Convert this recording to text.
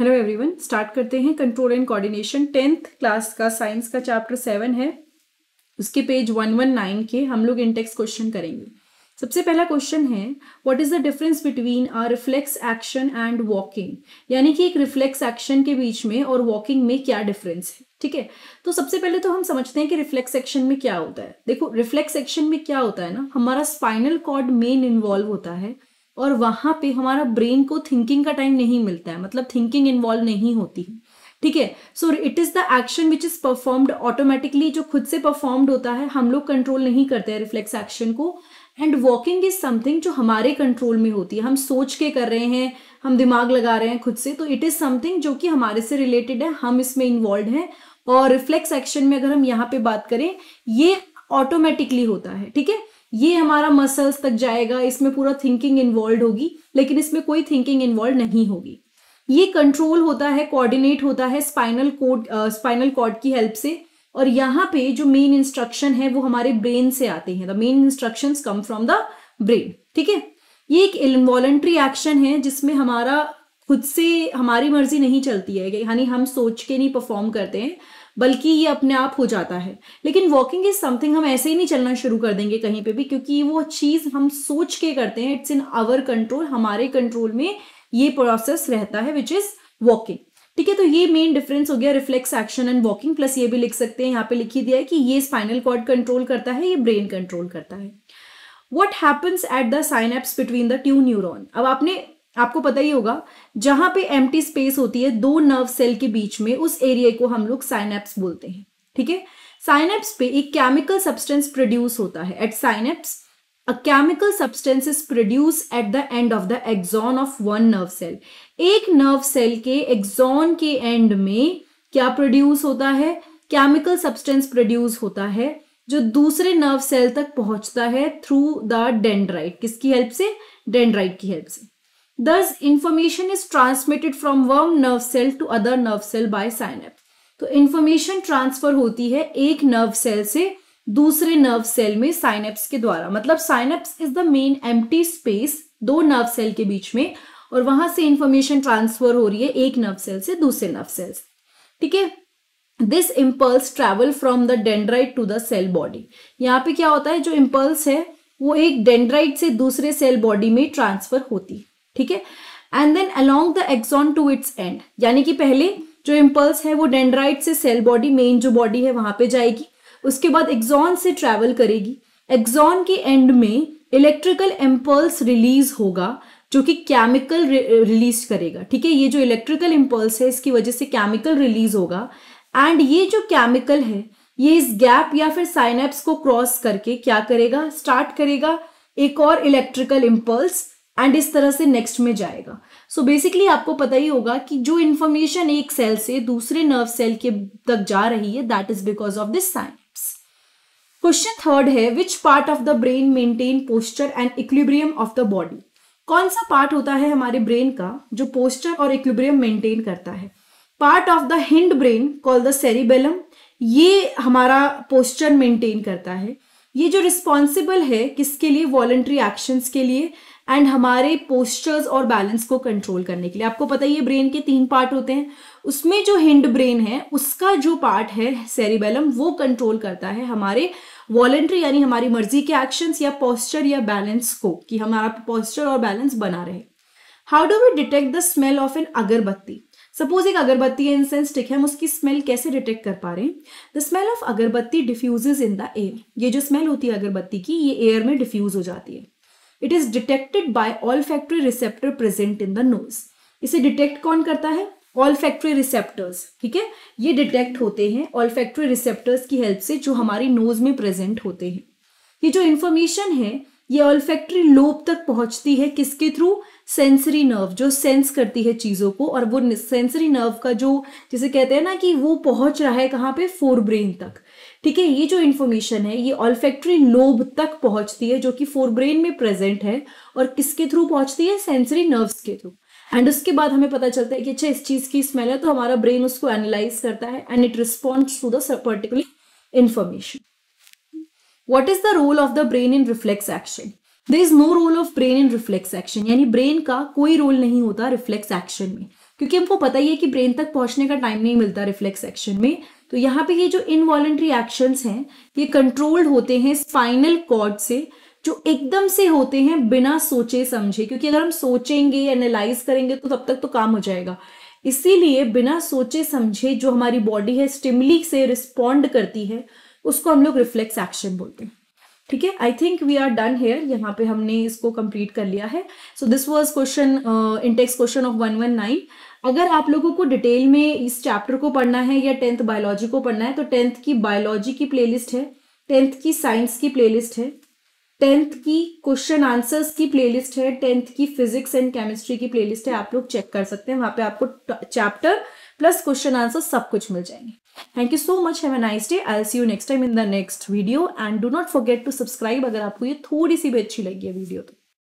hello everyone start करते हैं control and coordination tenth class का साइंस का चैप्टर सेवन है उसके पेज वन वन नाइन के हम लोग इंटेक्स क्वेश्चन करेंगे सबसे पहला क्वेश्चन है what is the difference between a reflex action and walking यानी कि एक रिफ्लेक्स एक्शन के बीच में और वॉकिंग में क्या डिफरेंस है ठीक है तो सबसे पहले तो हम समझते हैं कि रिफ्लेक्स एक्शन में क्या होता है देखो रिफ्लेक्स एक्शन में क्या होता है ना हमारा स्पाइनल कॉर्ड मेन इन्वॉल्व होता है और वहां पे हमारा ब्रेन को थिंकिंग का टाइम नहीं मिलता है मतलब थिंकिंग इन्वॉल्व नहीं होती है ठीक है so it is the action which is performed automatically जो खुद से परफॉर्म्ड होता है हम लोग कंट्रोल नहीं करते हैं रिफ्लेक्स एक्शन को एंड वॉकिंग इज समथिंग जो हमारे कंट्रोल में होती है हम सोच के कर रहे हैं हम दिमाग लगा रहे हैं खुद से तो इट इज समथिंग जो कि हमारे से रिलेटेड है हम इसमें इन्वॉल्व हैं और रिफ्लेक्स एक्शन में अगर हम यहाँ पे बात करें ये ऑटोमेटिकली होता है ठीक है ये हमारा मसल्स तक जाएगा इसमें पूरा थिंकिंग इन्वॉल्व होगी लेकिन इसमें कोई थिंकिंग इन्वॉल्व नहीं होगी ये कंट्रोल होता है कोऑर्डिनेट होता है स्पाइनल कोड स्पाइनल कोड की हेल्प से और यहाँ पे जो मेन इंस्ट्रक्शन है वो हमारे ब्रेन से आते हैं the main instruction come from the brain ठीक है ये एक इन्वॉलेंट्री एक्शन है जिसमें हमारा खुद से हमारी मर्जी नहीं चलती है यानी हम सोच के नहीं परफॉर्म करते हैं बल्कि ये अपने आप हो जाता है लेकिन वॉकिंग इज समथिंग हम ऐसे ही नहीं चलना शुरू कर देंगे कहीं पे भी क्योंकि वो चीज़ हम सोच के करते हैं इट्स इन आवर कंट्रोल हमारे कंट्रोल में ये प्रोसेस रहता है विच इज़ वॉकिंग ठीक है तो ये मेन डिफरेंस हो गया reflex action and walking plus ये भी लिख सकते हैं यहाँ पे लिखी दिया है कि ये स्पाइनल कॉर्ड कंट्रोल करता है ये ब्रेन कंट्रोल करता है what happens at the synapse between the two neuron अब आपने आपको पता ही होगा जहां पे एम स्पेस होती है दो नर्व सेल के बीच में उस एरिया को हम लोग साइनेप्स बोलते हैं ठीक है साइनेप्स पे एक केमिकल सब्सटेंस प्रोड्यूस होता है at synapse a chemical substance is produce at the end of the axon of one nerve cell एक नर्व सेल के एग्जॉन के एंड में क्या प्रोड्यूस होता है केमिकल सब्सटेंस प्रोड्यूस होता है जो दूसरे नर्व सेल तक पहुंचता है थ्रू द डेंड्राइट किसकी हेल्प से डेंड्राइट की हेल्प से this information is transmitted from one nerve cell to other nerve cell by synapse तो इन्फॉर्मेशन ट्रांसफर होती है एक नर्व सेल से दूसरे नर्व सेल में साइनेप्स के द्वारा मतलब synapse is the main empty space दो नर्व सेल के बीच में और वहां से इंफॉर्मेशन ट्रांसफर हो रही है एक नर्व सेल से दूसरे नर्व सेल से ठीक है this impulse travel from the dendrite to the cell body यहाँ पे क्या होता है जो इम्पल्स है वो एक डेंड्राइट से दूसरे सेल बॉडी में ट्रांसफर होती है ठीक है and then along the axon to its end यानी कि पहले जो इम्पल्स है वो डेंड्राइट से सेल बॉडी मेन जो बॉडी है वहां पे जाएगी उसके बाद एक्सॉन से ट्रेवल करेगी एक्सॉन के एंड में इलेक्ट्रिकल इम्पल्स रिलीज होगा जो कि केमिकल रिलीज करेगा ठीक है ये जो इलेक्ट्रिकल इम्पल्स है इसकी वजह से केमिकल रिलीज होगा एंड ये जो केमिकल है ये इस गैप या फिर साइनेप्स को क्रॉस करके क्या करेगा स्टार्ट करेगा एक और इलेक्ट्रिकल इम्पल्स एंड इस तरह से नेक्स्ट में जाएगा सो so बेसिकली आपको पता ही होगा कि जो इन्फॉर्मेशन एक सेल से दूसरे नर्व सेल के तक जा रही है that is because of this science question third है which part of the brain maintain posture and equilibrium of the body कौन सा पार्ट होता है हमारे ब्रेन का जो पोस्टर और इक्विब्रियम मेंटेन करता है part of the hind brain call the cerebellum ये हमारा पोस्टर मेंटेन करता है ये जो रिस्पॉन्सिबल है किसके लिए वॉलेंट्री एक्शंस के लिए एंड हमारे पोस्चर्स और बैलेंस को कंट्रोल करने के लिए आपको पता ही है ब्रेन के तीन पार्ट होते हैं उसमें जो हिंड ब्रेन है उसका जो पार्ट है सेरिबेलम वो कंट्रोल करता है हमारे वॉलेंट्री यानी हमारी मर्जी के एक्शंस या पोस्चर या बैलेंस को कि हमारा पोस्चर और बैलेंस बना रहे how do we detect the smell of an agarbatti suppose एक अगरबत्ती है इंसेंस टिक है हम उसकी स्मेल कैसे डिटेक्ट कर पा रहे हैं the smell of agarbatti diffuses in the air ये जो स्मेल होती है अगरबत्ती की ये एयर में डिफ्यूज हो जाती है it is detected by olfactory receptor present in the nose इसे डिटेक्ट कौन करता है ऑल फैक्ट्री रिसेप्टर्स ठीक है ये डिटेक्ट होते हैं ऑल फैक्ट्री रिसेप्टर्स की हेल्प से जो हमारी नोज में प्रेजेंट होते हैं ये जो इन्फॉर्मेशन है ये ऑल फैक्ट्री लोब तक पहुंचती है किसके थ्रू सेंसरी नर्व जो सेंस करती है चीज़ों को और वो सेंसरी नर्व का जो जिसे कहते हैं ना कि वो पहुंच रहा है कहाँ पे फोर ब्रेन तक ठीक है ये जो इन्फॉर्मेशन है ये ऑल्फेक्ट्री लोब तक पहुंचती है जो कि फोरब्रेन में प्रेजेंट है और किसके थ्रू पहुंचती है सेंसरी नर्व्स के थ्रू एंड उसके बाद हमें पता चलता है कि अच्छा इस चीज की स्मेल है तो हमारा ब्रेन उसको एनालाइज करता है and it respond to the particular information what is the role of the brain in reflex action there is no role of brain in reflex action यानी ब्रेन का कोई रोल नहीं होता रिफ्लेक्स एक्शन में क्योंकि हमको पता ही है कि ब्रेन तक पहुंचने का टाइम नहीं मिलता रिफ्लेक्स एक्शन में तो यहाँ पे ये जो इनवॉलेंट्री एक्शंस हैं ये कंट्रोल्ड होते हैं स्पाइनल कॉर्ड से जो एकदम से होते हैं बिना सोचे समझे क्योंकि अगर हम सोचेंगे एनालाइज करेंगे तो तब तक तो काम हो जाएगा इसीलिए बिना सोचे समझे जो हमारी बॉडी है स्टिमली से रिस्पॉन्ड करती है उसको हम लोग रिफ्लेक्स एक्शन बोलते हैं ठीक है I think we are done here यहाँ पे हमने इसको कंप्लीट कर लिया है so this was question index question of one one nine अगर आप लोगों को डिटेल में इस चैप्टर को पढ़ना है या टेंथ बायोलॉजी को पढ़ना है तो टेंथ की बायोलॉजी की प्लेलिस्ट है टेंथ की साइंस की प्लेलिस्ट है टेंथ की क्वेश्चन आंसर्स की प्लेलिस्ट है टेंथ की फिजिक्स एंड केमिस्ट्री की प्लेलिस्ट है आप लोग चेक कर सकते हैं वहां पे आपको चैप्टर प्लस क्वेश्चन आंसर सब कुछ मिल जाएंगे thank you so much have a nice day I see you next time in the next video and do not forget to subscribe अगर आपको ये थोड़ी सी भी अच्छी लगी है वीडियो तो